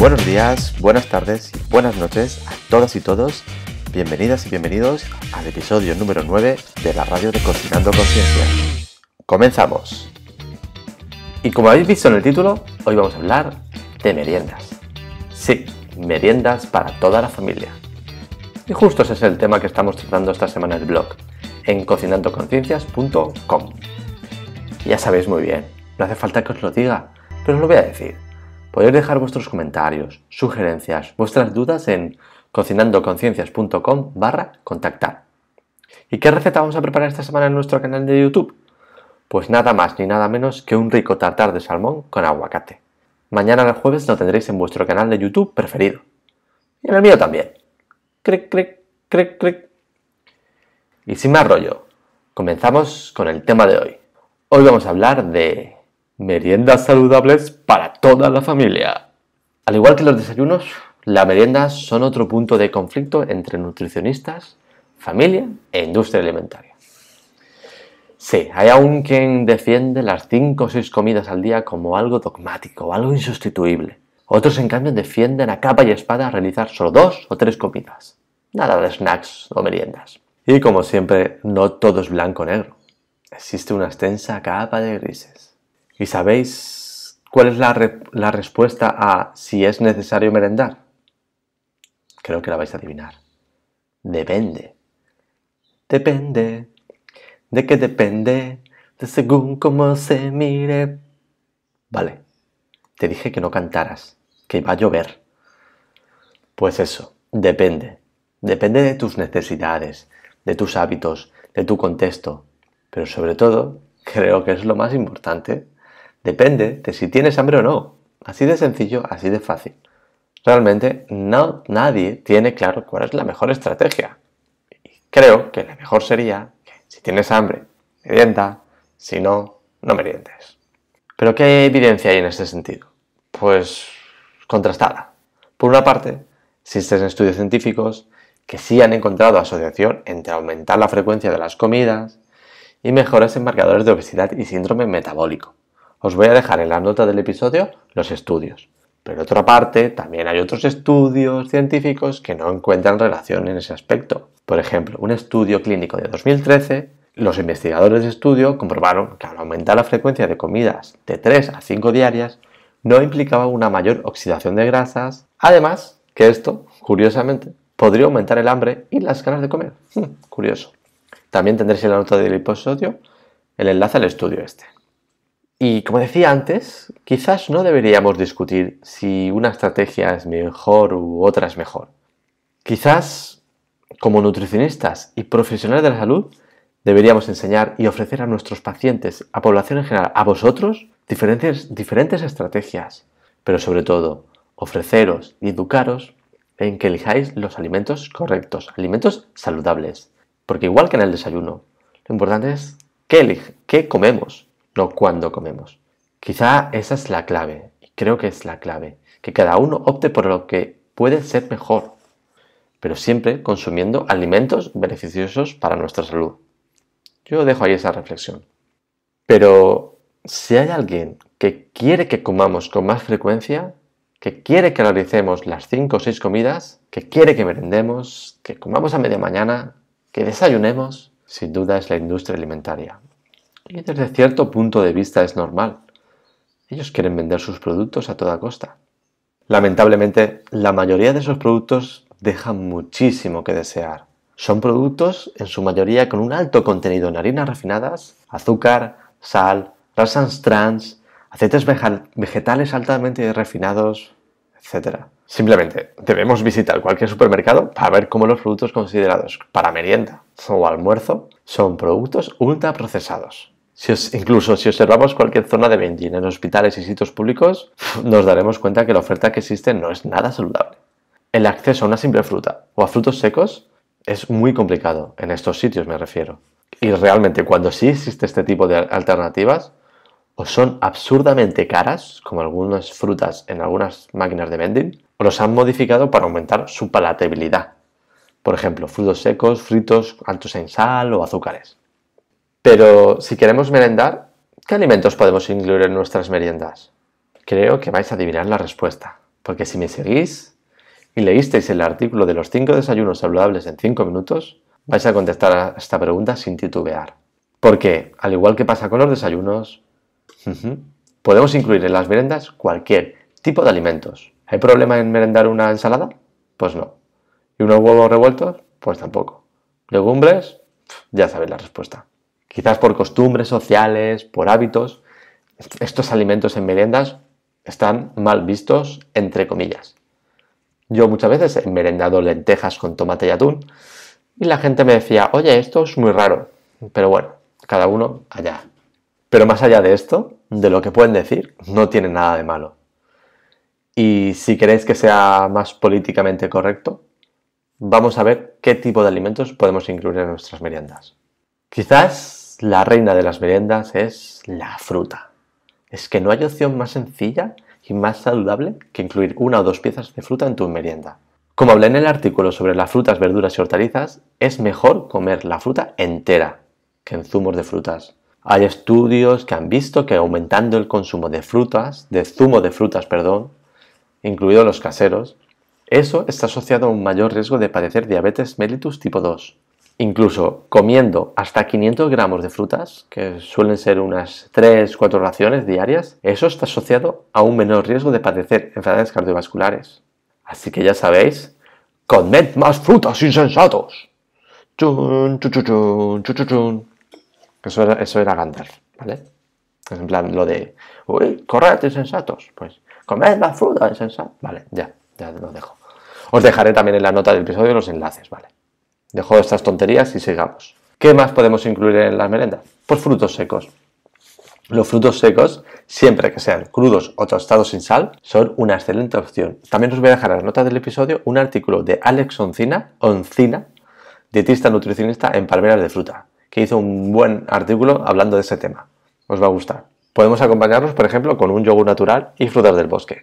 Buenos días, buenas tardes y buenas noches a todas y todos. Bienvenidas y bienvenidos al episodio número 9 de la radio de Cocinando Conciencia. Comenzamos. Y como habéis visto en el título, hoy vamos a hablar de meriendas. Sí, meriendas para toda la familia. Y justo ese es el tema que estamos tratando esta semana en el blog, en cocinandoconciencias.com. Ya sabéis muy bien, no hace falta que os lo diga, pero os lo voy a decir Podéis dejar vuestros comentarios, sugerencias, vuestras dudas en cocinandoconciencias.com barra contactar. ¿Y qué receta vamos a preparar esta semana en nuestro canal de YouTube? Pues nada más ni nada menos que un rico tartar de salmón con aguacate. Mañana el jueves lo tendréis en vuestro canal de YouTube preferido. Y en el mío también. Cric, cric, cric, cric. Y sin más rollo, comenzamos con el tema de hoy. Hoy vamos a hablar de meriendas saludables para toda la familia. Al igual que los desayunos, las meriendas son otro punto de conflicto entre nutricionistas, familia e industria alimentaria. Sí, hay aún quien defiende las 5 o 6 comidas al día como algo dogmático, algo insustituible. Otros, en cambio, defienden a capa y espada realizar solo 2 o 3 comidas. Nada de snacks o meriendas. Y como siempre, no todo es blanco o negro. Existe una extensa capa de grises. ¿Y sabéis cuál es la, respuesta a si es necesario merendar? Creo que la vais a adivinar. Depende. Depende. ¿De qué depende? De según cómo se mire. Vale. Te dije que no cantaras, que iba a llover. Pues eso, depende. Depende de tus necesidades, de tus hábitos, de tu contexto. Pero sobre todo, creo que es lo más importante, Depende de si tienes hambre o no. Así de sencillo, así de fácil. Realmente nadie tiene claro cuál es la mejor estrategia. Y creo que la mejor sería que si tienes hambre, merienda, si no, no dientes. ¿Pero qué evidencia hay en este sentido? Pues contrastada. Por una parte, existen estudios científicos que sí han encontrado asociación entre aumentar la frecuencia de las comidas y mejores en marcadores de obesidad y síndrome metabólico. Os voy a dejar en la nota del episodio los estudios. Pero otra parte, también hay otros estudios científicos que no encuentran relación en ese aspecto. Por ejemplo, un estudio clínico de 2013, los investigadores de estudio comprobaron que al aumentar la frecuencia de comidas de 3 a 5 diarias, no implicaba una mayor oxidación de grasas. Además, que esto, curiosamente, podría aumentar el hambre y las ganas de comer. Hmm, curioso. También tendréis en la nota del episodio el enlace al estudio este. Y como decía antes, quizás no deberíamos discutir si una estrategia es mejor u otra es mejor. Quizás, como nutricionistas y profesionales de la salud, deberíamos enseñar y ofrecer a nuestros pacientes, a población en general, a vosotros, diferentes, diferentes estrategias. Pero sobre todo, ofreceros y educaros en que elijáis los alimentos correctos, alimentos saludables. Porque igual que en el desayuno, lo importante es qué, qué comemos no cuándo comemos. Quizá esa es la clave, y creo que es la clave, que cada uno opte por lo que puede ser mejor, pero siempre consumiendo alimentos beneficiosos para nuestra salud. Yo dejo ahí esa reflexión. Pero si hay alguien que quiere que comamos con más frecuencia, que quiere que realicemos las 5 o 6 comidas, que quiere que merendemos, que comamos a media mañana, que desayunemos, sin duda es la industria alimentaria. Y desde cierto punto de vista es normal. Ellos quieren vender sus productos a toda costa. Lamentablemente, la mayoría de esos productos dejan muchísimo que desear. Son productos, en su mayoría, con un alto contenido en harinas refinadas, azúcar, sal, grasas trans, aceites vegetales altamente refinados, etc. Simplemente debemos visitar cualquier supermercado para ver cómo los productos considerados para merienda o almuerzo son productos ultraprocesados incluso si observamos cualquier zona de vending en hospitales y sitios públicos, nos daremos cuenta que la oferta que existe no es nada saludable. El acceso a una simple fruta o a frutos secos es muy complicado, en estos sitios me refiero. Y realmente cuando sí existe este tipo de alternativas, o son absurdamente caras, como algunas frutas en algunas máquinas de vending, o los han modificado para aumentar su palatabilidad. Por ejemplo, frutos secos, fritos, altos en sal o azúcares. Pero si queremos merendar, ¿qué alimentos podemos incluir en nuestras meriendas? Creo que vais a adivinar la respuesta, porque si me seguís y leísteis el artículo de los 5 desayunos saludables en 5 minutos, vais a contestar a esta pregunta sin titubear. Porque, al igual que pasa con los desayunos, podemos incluir en las meriendas cualquier tipo de alimentos. ¿Hay problema en merendar una ensalada? Pues no. ¿Y unos huevos revueltos? Pues tampoco. ¿Legumbres? Ya sabéis la respuesta. Quizás por costumbres sociales, por hábitos, estos alimentos en meriendas están mal vistos, entre comillas. Yo muchas veces he merendado lentejas con tomate y atún y la gente me decía, oye, esto es muy raro, pero bueno, cada uno allá. Pero más allá de esto, de lo que pueden decir, no tiene nada de malo. Y si queréis que sea más políticamente correcto, vamos a ver qué tipo de alimentos podemos incluir en nuestras meriendas. Quizás la reina de las meriendas es la fruta. Es que no hay opción más sencilla y más saludable que incluir una o dos piezas de fruta en tu merienda. Como hablé en el artículo sobre las frutas, verduras y hortalizas, es mejor comer la fruta entera que en zumos de frutas. Hay estudios que han visto que aumentando el consumo de frutas, de zumo de frutas, perdón, incluidos los caseros, eso está asociado a un mayor riesgo de padecer diabetes mellitus tipo 2, incluso comiendo hasta 500 gramos de frutas, que suelen ser unas 3-4 raciones diarias, eso está asociado a un menor riesgo de padecer enfermedades cardiovasculares. Así que ya sabéis, comed más frutas insensatos. Chun, eso era, eso era Gandalf, ¿vale? en plan lo de, uy, corred insensatos. Pues, comed más frutas insensatos. Vale, ya, ya lo dejo. Os dejaré también en la nota del episodio los enlaces, ¿vale? Dejo estas tonterías y sigamos. ¿Qué más podemos incluir en las merendas? Pues frutos secos. Los frutos secos, siempre que sean crudos o tostados sin sal, son una excelente opción. También os voy a dejar en las notas del episodio un artículo de Alex Oncina, Oncina, dietista nutricionista en Palmeras de Fruta, que hizo un buen artículo hablando de ese tema. Os va a gustar. Podemos acompañarnos, por ejemplo, con un yogur natural y frutas del bosque.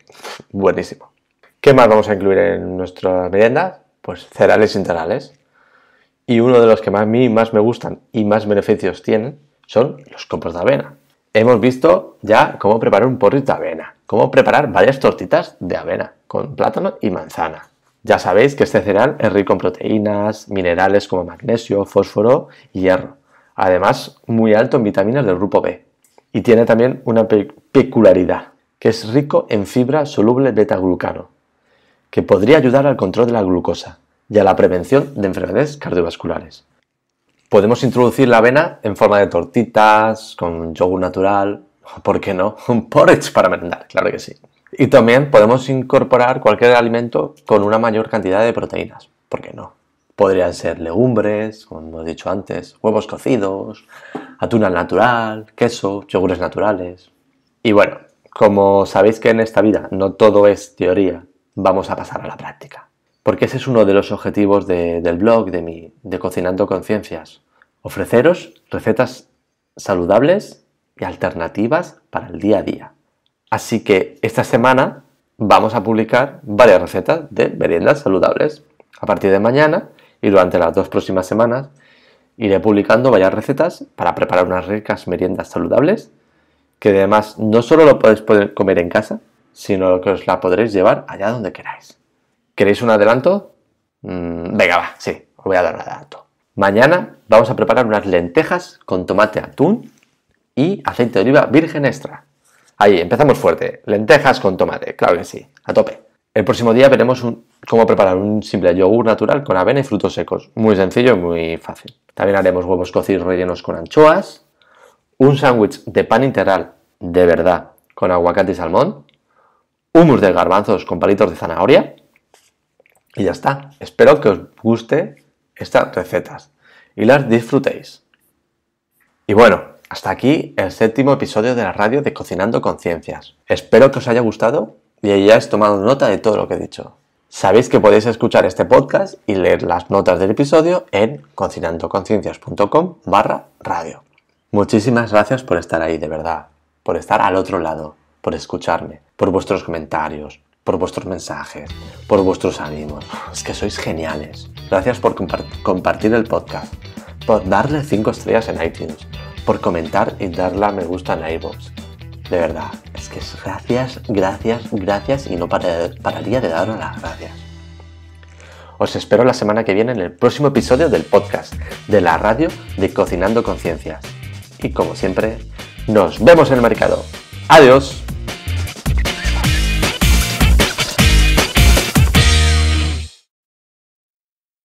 Buenísimo. ¿Qué más vamos a incluir en nuestras merendas? Pues cereales integrales. Y uno de los que más a mí más me gustan y más beneficios tienen son los copos de avena. Hemos visto ya cómo preparar un porrito de avena, cómo preparar varias tortitas de avena con plátano y manzana. Ya sabéis que este cereal es rico en proteínas, minerales como magnesio, fósforo y hierro. Además, muy alto en vitaminas del grupo B. Y tiene también una peculiaridad, que es rico en fibra soluble beta-glucano, que podría ayudar al control de la glucosa y a la prevención de enfermedades cardiovasculares. Podemos introducir la avena en forma de tortitas, con yogur natural, ¿por qué no? Un porridge para merendar, claro que sí. Y también podemos incorporar cualquier alimento con una mayor cantidad de proteínas, ¿por qué no? Podrían ser legumbres, como he dicho antes, huevos cocidos, atún natural, queso, yogures naturales. Y bueno, como sabéis que en esta vida no todo es teoría, vamos a pasar a la práctica porque ese es uno de los objetivos del blog, de, mi, de Cocinando Conciencias. Ofreceros recetas saludables y alternativas para el día a día. Así que esta semana vamos a publicar varias recetas de meriendas saludables. A partir de mañana y durante las dos próximas semanas iré publicando varias recetas para preparar unas ricas meriendas saludables que además no solo lo podéis comer en casa, sino que os la podréis llevar allá donde queráis. ¿Queréis un adelanto? Mm, venga, va, sí, os voy a dar un adelanto. Mañana vamos a preparar unas lentejas con tomate atún y aceite de oliva virgen extra. Ahí, empezamos fuerte. Lentejas con tomate, claro que sí, a tope. El próximo día veremos cómo preparar un simple yogur natural con avena y frutos secos. Muy sencillo y muy fácil. También haremos huevos cocidos rellenos con anchoas, un sándwich de pan integral, de verdad, con aguacate y salmón, hummus de garbanzos con palitos de zanahoria, y ya está. Espero que os guste estas recetas y las disfrutéis. Y bueno, hasta aquí el séptimo episodio de la radio de Cocinando Conciencias. Espero que os haya gustado y hayáis tomado nota de todo lo que he dicho. Sabéis que podéis escuchar este podcast y leer las notas del episodio en cocinandoconciencias.com barra radio. Muchísimas gracias por estar ahí, de verdad, por estar al otro lado, por escucharme, por vuestros comentarios, por vuestros mensajes, por vuestros ánimos. Es que sois geniales. Gracias por compartir el podcast, por darle 5 estrellas en iTunes, por comentar y darle a me gusta en iVoox. De verdad, es que es gracias, gracias, gracias y no pararía de daros las gracias. Os espero la semana que viene en el próximo episodio del podcast de la radio de Cocinando Conciencias. Y como siempre, nos vemos en el mercado. Adiós.